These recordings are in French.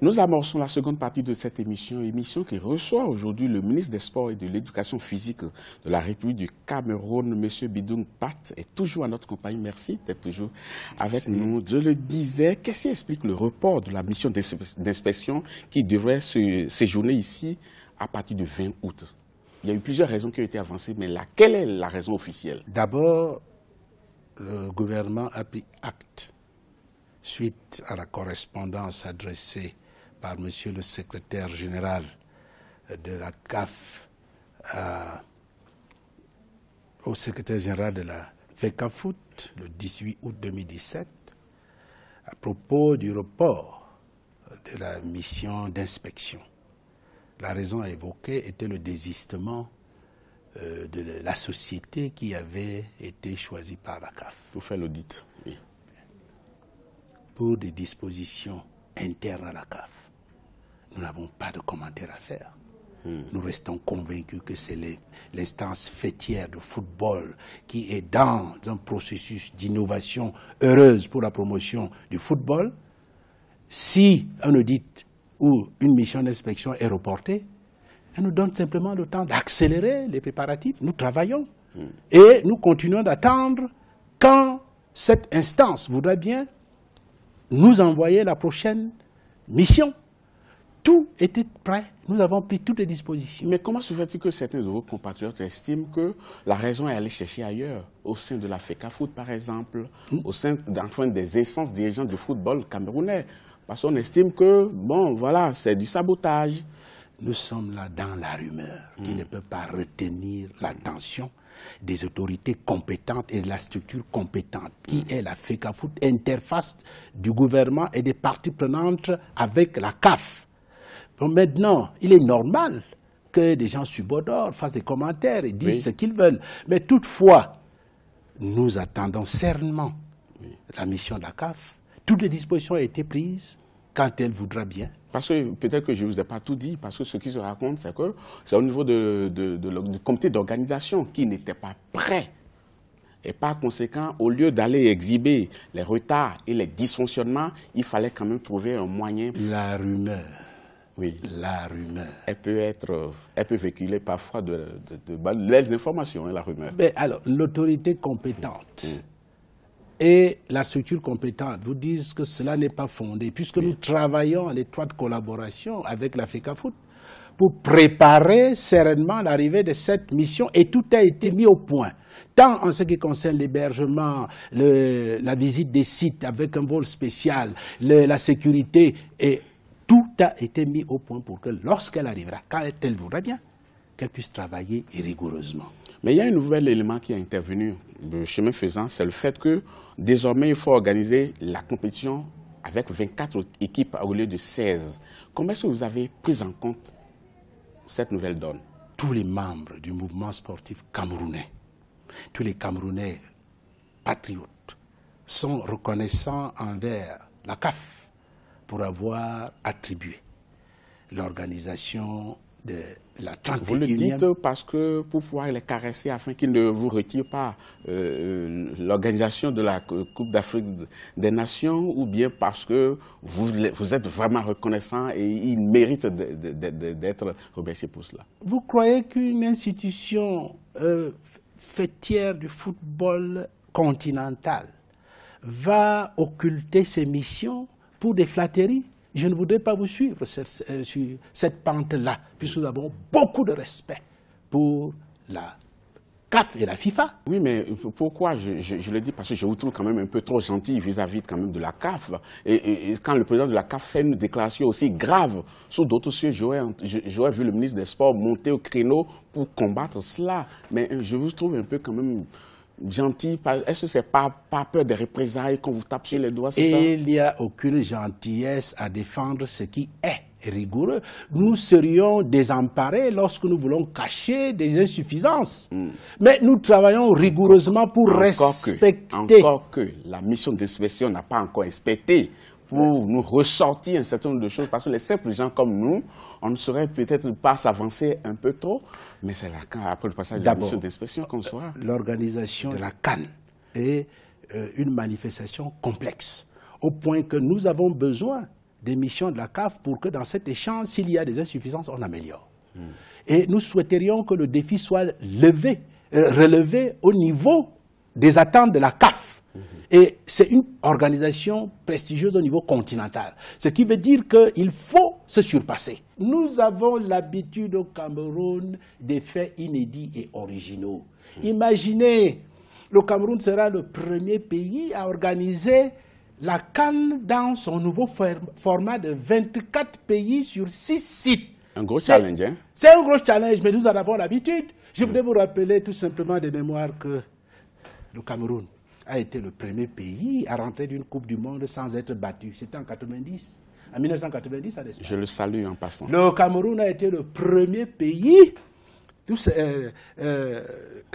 Nous amorçons la seconde partie de cette émission, émission qui reçoit aujourd'hui le ministre des Sports et de l'Éducation physique de la République du Cameroun, M. Bidung Pat, est toujours à notre compagnie. Merci d'être toujours avec nous. Je le disais, qu'est-ce qui explique le report de la mission d'inspection qui devrait se séjourner ici à partir du 20 août Il y a eu plusieurs raisons qui ont été avancées, mais laquelle est la raison officielle D'abord, le gouvernement a pris acte suite à la correspondance adressée par M. le secrétaire général de la CAF euh, au secrétaire général de la FECA le 18 août 2017 à propos du report de la mission d'inspection. La raison évoquée était le désistement euh, de la société qui avait été choisie par la CAF. Pour faire l'audit, oui. Pour des dispositions internes à la CAF nous n'avons pas de commentaires à faire. Nous restons convaincus que c'est l'instance fêtière de football qui est dans un processus d'innovation heureuse pour la promotion du football. Si un audit ou une mission d'inspection est reportée, elle nous donne simplement le temps d'accélérer les préparatifs. Nous travaillons et nous continuons d'attendre quand cette instance voudrait bien nous envoyer la prochaine mission. Tout était prêt. Nous avons pris toutes les dispositions. Mais comment se fait-il que certains de vos compatriotes estiment que la raison est allée chercher ailleurs, au sein de la FECAFOOT par exemple, hmm? au sein des essences dirigeantes du football camerounais Parce qu'on estime que, bon, voilà, c'est du sabotage. Nous sommes là dans la rumeur qui hmm. ne peut pas retenir l'attention des autorités compétentes et de la structure compétente, qui hmm. est la FECAFOOT, interface du gouvernement et des parties prenantes avec la CAF maintenant, il est normal que des gens subodorent, fassent des commentaires et disent ce qu'ils veulent. Mais toutefois, nous attendons serment la mission de la CAF. Toutes les dispositions ont été prises quand elle voudra bien. Parce que peut-être que je ne vous ai pas tout dit, parce que ce qui se raconte, c'est que c'est au niveau du comité d'organisation qui n'était pas prêt. Et par conséquent, au lieu d'aller exhiber les retards et les dysfonctionnements, il fallait quand même trouver un moyen. La rumeur oui. la rumeur. Elle peut être, elle peut véhiculer parfois de, de, de, informations, hein, la rumeur. Mais ben, alors, l'autorité compétente hum. Hum. et la structure compétente vous disent que cela n'est pas fondé, puisque nous travaillons en étroite collaboration avec l'Africa Foot pour préparer sereinement l'arrivée de cette mission et tout a été mis au point. Tant en ce qui concerne l'hébergement, la visite des sites avec un vol spécial, la sécurité et a été mis au point pour que lorsqu'elle arrivera, quand elle voudra bien, qu'elle puisse travailler rigoureusement. Mais il y a un nouvel élément qui a intervenu, le chemin faisant, c'est le fait que désormais il faut organiser la compétition avec 24 équipes au lieu de 16. Comment est-ce que vous avez pris en compte cette nouvelle donne Tous les membres du mouvement sportif camerounais, tous les Camerounais patriotes, sont reconnaissants envers la CAF, pour avoir attribué l'organisation de la 31e... Vous le dites parce que pour pouvoir les caresser afin qu'ils ne vous retirent pas euh, euh, l'organisation de la Coupe d'Afrique des Nations ou bien parce que vous, êtes vraiment reconnaissant et ils méritent d'être remerciés pour cela Vous croyez qu'une institution euh, fêtière du football continental va occulter ses missions pour des flatteries, je ne voudrais pas vous suivre euh, sur cette, pente-là, puisque nous avons beaucoup de respect pour la CAF et la FIFA. Oui, mais pourquoi je, le dis Parce que je vous trouve quand même un peu trop gentil vis-à-vis quand même de la CAF. Et, quand le président de la CAF fait une déclaration aussi grave sur d'autres sujets, j'aurais vu le ministre des Sports monter au créneau pour combattre cela. Mais je vous trouve un peu quand même gentil Est-ce que c'est pas, pas peur des représailles quand vous tape sur les doigts, c'est ça Il n'y a aucune gentillesse à défendre ce qui est rigoureux. Nous serions désemparés lorsque nous voulons cacher des insuffisances. Hmm. Mais nous travaillons rigoureusement pour respecter. encore que la mission d'inspection n'a pas encore inspecté pour nous ressortir un certain nombre de choses, parce que les simples gens comme nous, on ne saurait peut-être pas s'avancer un peu trop, mais c'est après le passage de la mission d'inspection qu'on L'organisation de la CAN est euh, une manifestation complexe, au point que nous avons besoin des missions de la CAF pour que dans cet échange, s'il y a des insuffisances, on améliore. Hmm. Et nous souhaiterions que le défi soit levé, euh, relevé au niveau des attentes de la CAF Mhm. Et c'est une organisation prestigieuse au niveau continental. Ce qui veut dire qu'il faut se surpasser. Nous avons l'habitude au Cameroun des faits inédits et originaux. Mhm. Imaginez, le Cameroun sera le premier pays à organiser la Cannes dans son nouveau format de 24 pays sur 6 sites. Un gros challenge, hein C'est un gros challenge, mais nous en avons l'habitude. Je mhm. voudrais vous rappeler tout simplement des mémoires que le Cameroun a été le premier pays à rentrer d'une Coupe du Monde sans être battu. C'était en 90. En 1990, à Je le salue en passant. Le Cameroun a été le premier pays à euh, euh,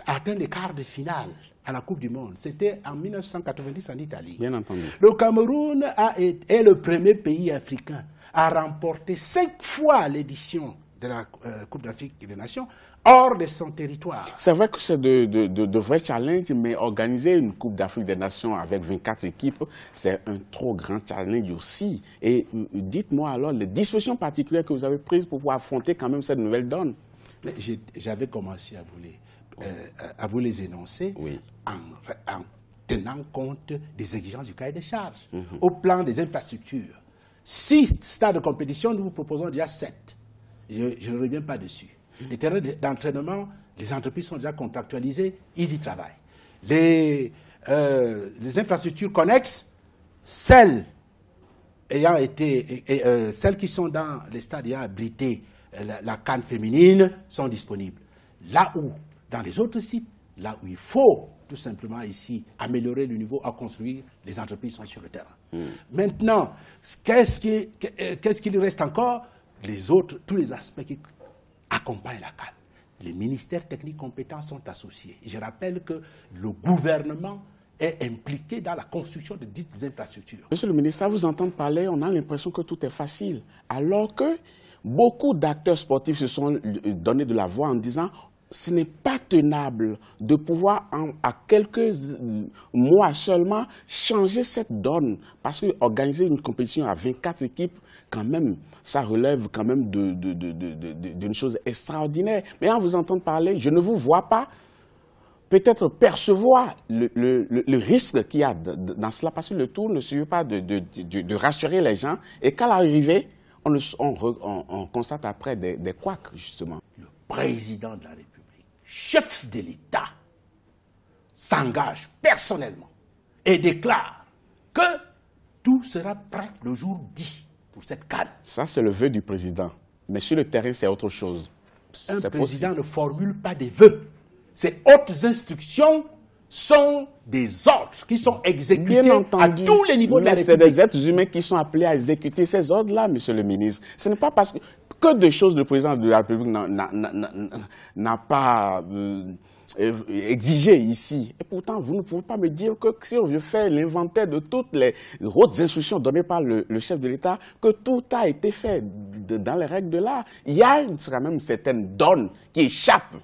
atteindre les quarts de finale à la Coupe du Monde. C'était en 1990 en Italie. Bien entendu. Le Cameroun est, le premier pays africain à remporter cinq fois l'édition de la euh, Coupe d'Afrique des Nations hors de son territoire. C'est vrai que c'est de, vrais challenges, mais organiser une Coupe d'Afrique des Nations avec 24 équipes, c'est un trop grand challenge aussi. Et dites-moi alors les dispositions particulières que vous avez prises pour pouvoir affronter quand même cette nouvelle donne. J'avais commencé à vous les, euh, à vous les énoncer en, tenant compte des exigences du cahier des charges, mhm. au plan des infrastructures. Six stades de compétition, nous vous proposons déjà sept. Je ne reviens pas dessus. Les terrains d'entraînement, les entreprises sont déjà contractualisées, ils y travaillent. Les, euh, infrastructures connexes, celles euh, celles qui sont dans les stades ayant abrité euh, la, canne féminine sont disponibles. Là où, dans les autres sites, là où il faut tout simplement ici améliorer le niveau à construire, les entreprises sont sur le terrain. Hmm. Maintenant, qu'est-ce qu'il reste encore Les autres, tous les aspects qui accompagne la CAN. Les ministères techniques compétents sont associés. Je rappelle que le gouvernement est impliqué dans la construction de dites infrastructures. Monsieur le ministre, à vous entendre parler, on a l'impression que tout est facile, alors que beaucoup d'acteurs sportifs se sont donné de la voix en disant ce n'est pas tenable de pouvoir, à quelques mois seulement, changer cette donne. Parce qu'organiser une compétition à 24 équipes, quand même, ça relève quand même d'une chose extraordinaire. Mais en vous entendant parler, je ne vous vois pas peut-être percevoir le, risque qu'il y a dans cela, parce que le tour ne suffit pas de, rassurer les gens, et qu'à l'arrivée, on, constate après des, des couacs, justement. Le président de la République, chef de l'État, s'engage personnellement et déclare que tout sera prêt le jour dit pour cette cadre. Ça, c'est le vœu du président. Mais sur le terrain, c'est autre chose. Un président ne formule pas des vœux. Ces hautes instructions sont des ordres qui sont exécutés à tous les niveaux de la c'est des êtres humains qui sont appelés à exécuter ces ordres-là, monsieur le ministre. Ce n'est pas parce que... Que de choses le président de la République n'a pas... Euh, euh, exigé ici. Et pourtant, vous ne pouvez pas me dire que si on veut faire l'inventaire de toutes les hautes instructions données par le, chef de l'État, que tout a été fait dans les règles de l'art. Il y a quand même certaines donnes qui échappent,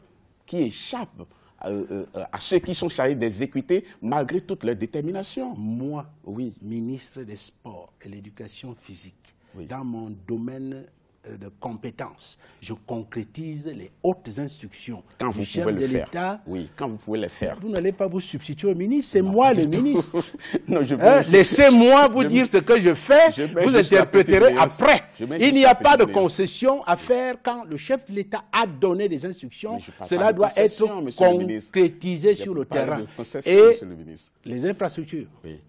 qui échappent euh, euh, à, ceux qui sont chargés d'exécuter malgré toute leur détermination. Moi, oui, ministre des Sports et l'Éducation physique, dans mon domaine euh, de compétences. Je concrétise les hautes instructions quand vous pouvez le faire. Oui, quand vous pouvez faire. Vous n'allez pas vous substituer au ministre, c'est moi le ministre. non, je hein, Laissez-moi vous dire ce que je fais, vous interpréterez après. Il n'y a pas de concession à faire quand le chef de l'État a donné des instructions. Cela doit être concrétisé sur le terrain. Et les infrastructures, oui.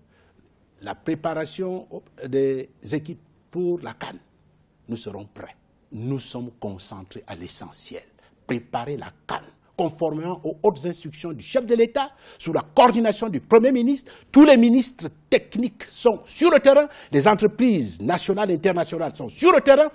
la préparation des équipes pour la canne nous serons prêts. Nous sommes concentrés à l'essentiel. Préparer la canne, conformément aux hautes instructions du chef de l'État, sous la coordination du Premier ministre. Tous les ministres techniques sont sur le terrain. Les entreprises nationales et internationales sont sur le terrain.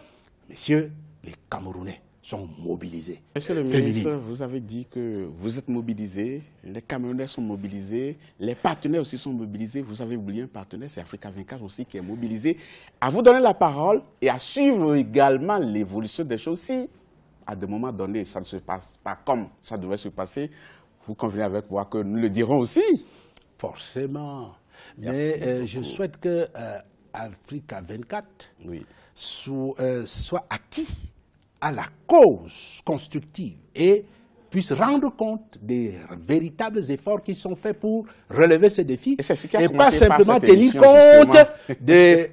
Messieurs les Camerounais, sont mobilisés. Monsieur le ministre, vous avez dit que vous êtes mobilisés, les Camerounais sont mobilisés, les partenaires aussi sont mobilisés. Vous avez oublié un partenaire, c'est Africa 24 aussi qui est mobilisé. À vous donner la parole et à suivre également l'évolution des choses. Si à des moments donnés, ça ne se passe pas comme ça devrait se passer, vous convenez avec moi que nous le dirons aussi. Forcément. Mais euh, je souhaite que euh, Africa 24 euh, soit acquis à la cause constructive et puisse rendre compte des véritables efforts qui sont faits pour relever ces défis et, ce pas simplement tenir compte euh,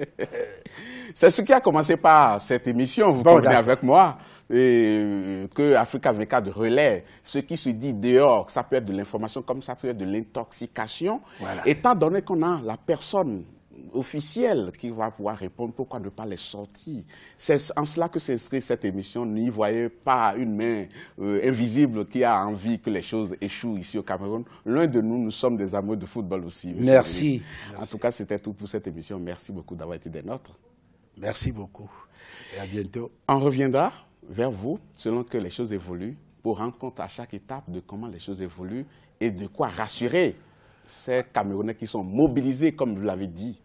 C'est ce qui a commencé par cette émission, vous comprenez avec moi, et euh, que Africa 24 relaie ce qui se dit dehors, ça peut être de l'information comme ça peut être de l'intoxication. Étant donné qu'on a la personne officielle qui va pouvoir répondre pourquoi ne pas les sortir. C'est en cela que s'inscrit cette émission. N'y voyez pas une main euh, invisible qui a envie que les choses échouent ici au Cameroun. L'un de nous, nous sommes des amoureux de football aussi. Merci. En tout cas, c'était tout pour cette émission. Merci beaucoup d'avoir été des nôtres. Merci beaucoup à bientôt. On reviendra vers vous selon que les choses évoluent pour rendre compte à chaque étape de comment les choses évoluent et de quoi rassurer ces Camerounais qui sont mobilisés, comme vous l'avez dit,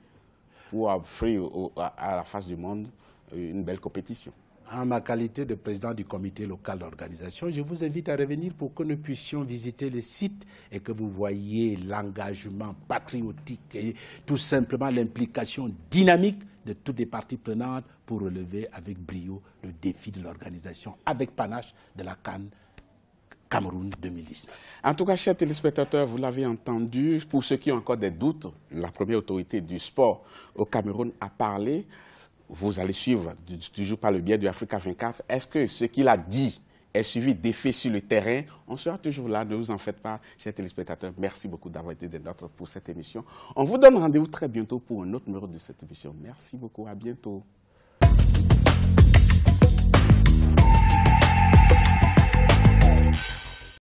pour offrir à la face du monde euh, une belle compétition. En ma qualité de président du comité local d'organisation, je vous invite à revenir pour que nous puissions visiter les sites et que vous voyez l'engagement patriotique et tout simplement l'implication dynamique de toutes les parties prenantes pour relever avec brio le défi de l'organisation avec panache de la Cannes Cameroun 2010. En tout cas, chers téléspectateurs, vous l'avez entendu, pour ceux qui ont encore des doutes, la première autorité du sport au Cameroun a parlé. Vous allez suivre, toujours par le biais du Africa 24. Est-ce que ce qu'il a dit est suivi d'effets sur le terrain. On sera toujours là, ne vous en faites pas, chers téléspectateurs. Merci beaucoup d'avoir été des nôtres pour cette émission. On vous donne rendez-vous très bientôt pour un autre numéro de cette émission. Merci beaucoup, à bientôt.